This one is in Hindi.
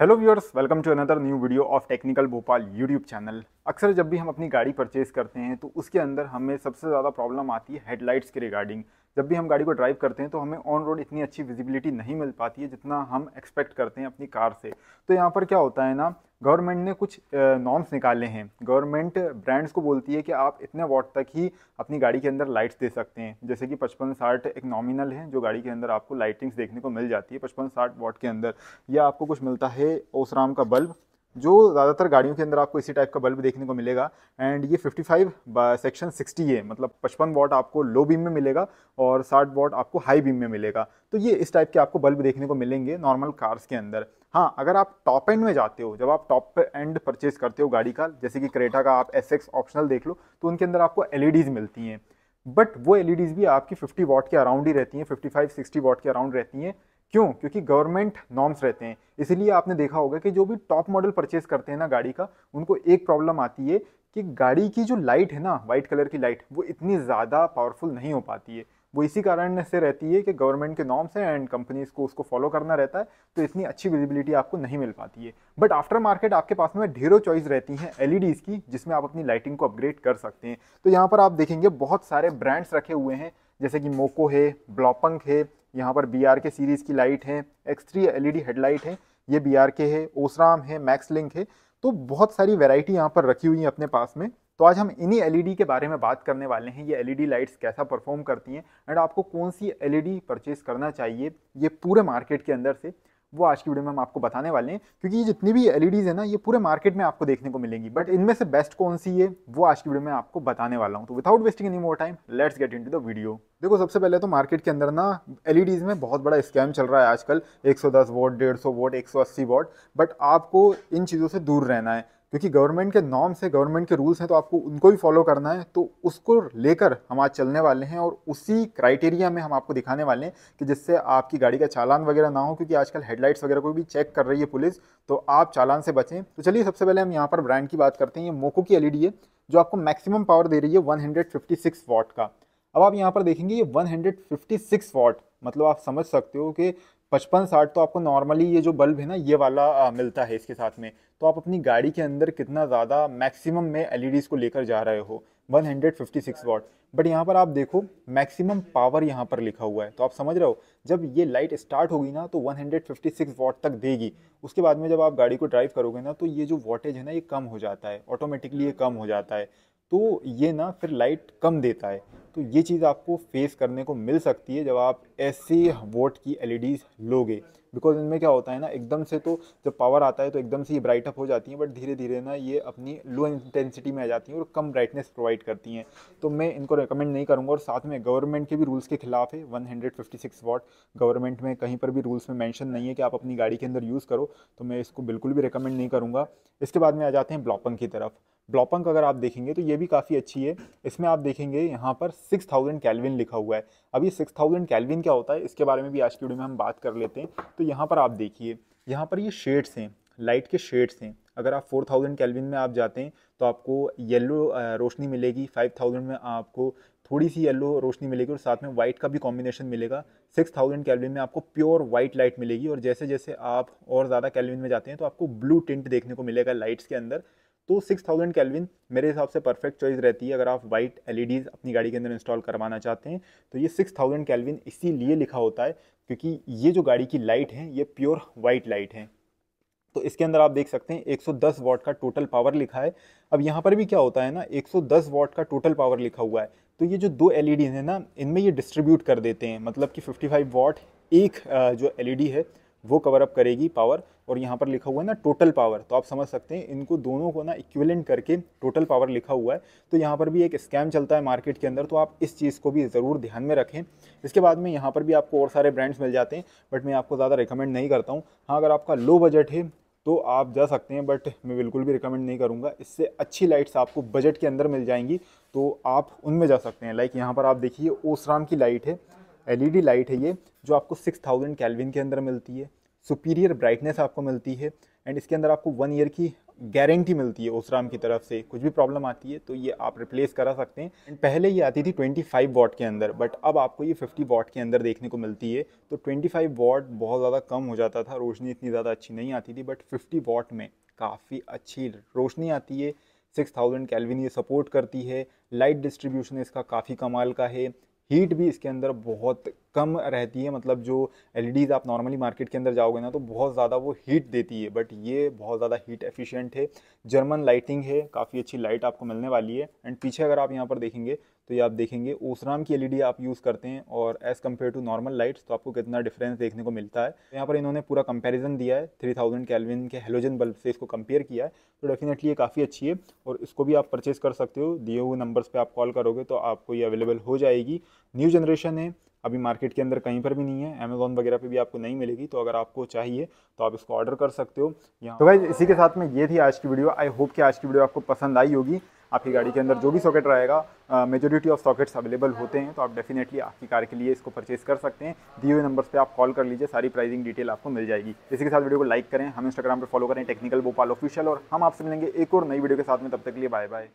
hello viewers welcome to another new video of technical Bhopal YouTube channel अक्सर जब भी हम अपनी गाड़ी परचेज करते हैं तो उसके अंदर हमें सबसे ज़्यादा प्रॉब्लम आती है हेडलाइट्स के रिगार्डिंग जब भी हम गाड़ी को ड्राइव करते हैं तो हमें ऑन रोड इतनी अच्छी विजिबिलिटी नहीं मिल पाती है जितना हम एक्सपेक्ट करते हैं अपनी कार से तो यहाँ पर क्या होता है ना गवर्नमेंट ने कुछ नॉर्म्स निकाले हैं गवर्नमेंट ब्रांड्स को बोलती है कि आप इतने वाट तक ही अपनी गाड़ी के अंदर लाइट्स दे सकते हैं जैसे कि पचपन साठ एक नॉमिनल है जो गाड़ी के अंदर आपको लाइटिंग्स देखने को मिल जाती है पचपन साठ वाट के अंदर या आपको कुछ मिलता है ओसराम का बल्ब जो ज़्यादातर गाड़ियों के अंदर आपको इसी टाइप का बल्ब देखने को मिलेगा एंड ये 55 सेक्शन 60 ए मतलब 55 वॉट आपको लो बीम में मिलेगा और 60 वॉट आपको हाई बीम में मिलेगा तो ये इस टाइप के आपको बल्ब देखने को मिलेंगे नॉर्मल कार्स के अंदर हाँ अगर आप टॉप एंड में जाते हो जब आप टॉप एंड परचेज करते हो गाड़ी का जैसे कि करेटा का आप एस ऑप्शनल देख लो तो उनके अंदर आपको एल e मिलती हैं बट वो एल e भी आपकी फिफ्टी वॉट के अराउंड ही रहती हैं फिफ्टी फाइव सिक्सटी वॉट के अराउंड रहती हैं क्यों क्योंकि गवर्नमेंट नॉर्म्स रहते हैं इसीलिए आपने देखा होगा कि जो भी टॉप मॉडल परचेज करते हैं ना गाड़ी का उनको एक प्रॉब्लम आती है कि गाड़ी की जो लाइट है ना वाइट कलर की लाइट वो इतनी ज़्यादा पावरफुल नहीं हो पाती है वो इसी कारण से रहती है कि गवर्नमेंट के नॉर्म्स हैं एंड कंपनीज को उसको फॉलो करना रहता है तो इतनी अच्छी विजिबिलिटी आपको नहीं मिल पाती है बट आफ्टर मार्केट आपके पास में ढेरों चॉइस रहती हैं एल e की जिसमें आप अपनी लाइटिंग को अपग्रेड कर सकते हैं तो यहाँ पर आप देखेंगे बहुत सारे ब्रांड्स रखे हुए हैं जैसे कि मोको है ब्लॉपंक है यहाँ पर बी आर के सीरीज़ की लाइट है X three L E D headlight है ये बी आर के है ओसराम है मैक्स लिंक है तो बहुत सारी वेराइटी यहाँ पर रखी हुई है अपने पास में तो आज हम इन्हीं एल ई डी के बारे में बात करने वाले हैं ये एल ई डी लाइट्स कैसा परफॉर्म करती हैं एंड आपको कौन सी एल ई डी परचेज़ करना चाहिए ये पूरे मार्केट के अंदर से वो आज की वीडियो में हम आपको बताने वाले हैं क्योंकि ये जितनी भी एल e है ना ये पूरे मार्केट में आपको देखने को मिलेंगी बट इनमें से बेस्ट कौन सी है वो आज की वीडियो में आपको बताने वाला हूँ तो without wasting any more time let's get into the video देखो सबसे पहले तो मार्केट के अंदर ना एल e में बहुत बड़ा स्कैम चल रहा है आजकल 110 वोट डेढ़ सौ वोट एक वोट बट आपको इन चीज़ों से दूर रहना है क्योंकि गवर्नमेंट के नॉर्म्स हैं गवर्नमेंट के रूल्स हैं तो आपको उनको ही फॉलो करना है तो उसको लेकर हम आज चलने वाले हैं और उसी क्राइटेरिया में हम आपको दिखाने वाले हैं कि जिससे आपकी गाड़ी का चालान वगैरह ना हो क्योंकि आजकल हेडलाइट्स वगैरह को भी चेक कर रही है पुलिस तो आप चालान से बचें तो चलिए सबसे पहले हम यहाँ पर ब्रांड की बात करते हैं ये मोको की एल है जो आपको मैक्सिमम पावर दे रही है वन हंड्रेड का अब आप यहाँ पर देखेंगे ये वन वॉट मतलब आप समझ सकते हो कि पचपन साठ तो आपको नॉर्मली ये जो बल्ब है ना ये वाला आ, मिलता है इसके साथ में तो आप अपनी गाड़ी के अंदर कितना ज़्यादा मैक्सिमम में एल e को लेकर जा रहे हो 156 वॉट बट यहाँ पर आप देखो मैक्सिमम पावर यहाँ पर लिखा हुआ है तो आप समझ रहे हो जब ये लाइट स्टार्ट होगी ना तो 156 वॉट तक देगी उसके बाद में जब आप गाड़ी को ड्राइव करोगे ना तो ये जो वॉटेज है ना ये कम हो जाता है ऑटोमेटिकली ये कम हो जाता है तो ये ना फिर लाइट कम देता है तो ये चीज़ आपको फेस करने को मिल सकती है जब आप ऐसे वोट की एल लोगे बिकॉज इनमें क्या होता है ना एकदम से तो जब पावर आता है तो एकदम से ये ब्राइट अप हो जाती हैं बट धीरे धीरे ना ये अपनी लो इंटेंसिटी में आ जाती हैं और कम ब्राइटनेस प्रोवाइड करती हैं तो मैं इनको रिकमेंड नहीं करूँगा और साथ में गवर्नमेंट के भी रूल्स के खिलाफ है 156 हंड्रेड गवर्नमेंट में कहीं पर भी रूल्स में मैंशन नहीं है कि आप अपनी गाड़ी के अंदर यूज़ करो तो मैं इसको बिल्कुल भी रिकमेंड नहीं करूँगा इसके बाद में आ जाते हैं ब्लॉपंग की तरफ ब्लॉपंक अगर आप देखेंगे तो ये भी काफ़ी अच्छी है इसमें आप देखेंगे यहाँ पर सिक्स थाउजेंड कैलविन लिखा हुआ है अब ये सिक्स थाउजेंड कैलविन क्या होता है इसके बारे में भी आज की वीडियो में हम बात कर लेते हैं तो यहाँ पर आप देखिए यहाँ पर ये शेड्स हैं लाइट के शेड्स हैं अगर आप 4000 कैलविन में आप जाते हैं तो आपको येलो रोशनी मिलेगी थाउजेंड में आपको थोड़ी सी येल्लो रोशनी मिलेगी और साथ में वाइट का भी कॉम्बिनेशन मिलेगा 6000 कैलविन में आपको प्योर वाइट लाइट मिलेगी और जैसे जैसे आप और ज़्यादा कैलविन में जाते हैं तो आपको ब्लू टिंट देखने को मिलेगा लाइट्स के अंदर तो 6000 कैलविन मेरे हिसाब से परफेक्ट चॉइस रहती है अगर आप वाइट एलईडीज e अपनी गाड़ी के अंदर इंस्टॉल करवाना चाहते हैं तो ये 6000 कैलविन इसीलिए लिखा होता है क्योंकि ये जो गाड़ी की लाइट है ये प्योर वाइट लाइट है तो इसके अंदर आप देख सकते हैं 110 वॉट का टोटल पावर लिखा है अब यहाँ पर भी क्या होता है ना 110 वॉट का टोटल पावर लिखा हुआ है तो ये जो दो एल e हैं ना इनमें ये डिस्ट्रीब्यूट कर देते हैं मतलब कि 55 वॉट एक जो एल e है वो कवर अप करेगी पावर और यहाँ पर लिखा हुआ है ना टोटल पावर तो आप समझ सकते हैं इनको दोनों को ना इक्विलेंट करके टोटल पावर लिखा हुआ है तो यहाँ पर भी एक स्कैम चलता है मार्केट के अंदर तो आप इस चीज़ को भी ज़रूर ध्यान में रखें इसके बाद में यहाँ पर भी आपको और सारे ब्रांड्स मिल जाते हैं बट मैं आपको ज़्यादा रिकमेंड नहीं करता हूँ हाँ अगर आपका लो बजट है तो आप जा सकते हैं बट मैं बिल्कुल भी रिकमेंड नहीं करूँगा इससे अच्छी लाइट्स आपको बजट के अंदर मिल जाएंगी तो आप उनमें जा सकते हैं लाइक यहाँ पर आप देखिए ओसराम की लाइट है एलईडी लाइट है ये जो आपको सिक्स थाउजेंड कैलविन के अंदर मिलती है सुपीरियर ब्राइटनेस आपको मिलती है एंड इसके अंदर आपको वन ईयर की गारंटी मिलती है ओसराम की तरफ से कुछ भी प्रॉब्लम आती है तो ये आप रिप्लेस करा सकते हैं एंड पहले ये आती थी 25 वॉट के अंदर बट अब आपको ये 50 वॉट के अंदर देखने को मिलती है तो 25 वॉट बहुत ज़्यादा कम हो जाता था रोशनी इतनी ज़्यादा अच्छी नहीं आती थी बट 50 वॉट में काफ़ी अच्छी रोशनी आती है सिक्स थाउजेंड कैलविन ये सपोर्ट करती है लाइट डिस्ट्रीब्यूशन इसका काफ़ी कमाल का है हीट भी इसके अंदर बहुत कम रहती है मतलब जो एल e आप नॉर्मली मार्केट के अंदर जाओगे ना तो बहुत ज़्यादा वो हीट देती है बट ये बहुत ज़्यादा हीट एफिशिएंट है जर्मन लाइटिंग है काफ़ी अच्छी लाइट आपको मिलने वाली है एंड पीछे अगर आप यहाँ पर देखेंगे तो ये आप देखेंगे ओसराम की एलईडी e आप यूज़ करते हैं और as compare to normal lights तो आपको कितना डिफरेंस देखने को मिलता है तो यहाँ पर इन्होंने पूरा कंपैरिजन दिया है 3000 थाउजेंड कैलविन के हेलोजन बल्ब से इसको कंपेयर किया है तो डेफिनेटली ये काफ़ी अच्छी है और इसको भी आप परचेज़ कर सकते हो दिए हुए नंबर्स पर आप कॉल करोगे तो आपको ये अवेलेबल हो जाएगी न्यू जनरेशन है अभी मार्केट के अंदर कहीं पर भी नहीं है अमेजोन वगैरह पे भी आपको नहीं मिलेगी तो अगर आपको चाहिए तो आप इसको ऑर्डर कर सकते हो यहाँ तो भाई इसी के साथ में ये थी आज की वीडियो आई होप कि आज की वीडियो आपको पसंद आई होगी आपकी गाड़ी के अंदर जो भी सॉकेट रहेगा मेजोरिटी ऑफ सॉकेट्स अवेलेबल होते हैं तो आप डेफिनेटली आपकी कार के लिए इसको परचेस कर सकते हैं दिए हुए नंबर पे आप कॉल कर लीजिए सारी प्राइसिंग डिटेल आपको मिल जाएगी इसी के साथ वीडियो को लाइक करें हम इंस्टाग्राम पर फॉलो करें टेक्निकल भोपाल ऑफिशियल और हम आपसे मिलेंगे एक और नई वीडियो के साथ में तब तक के लिए बाय बाय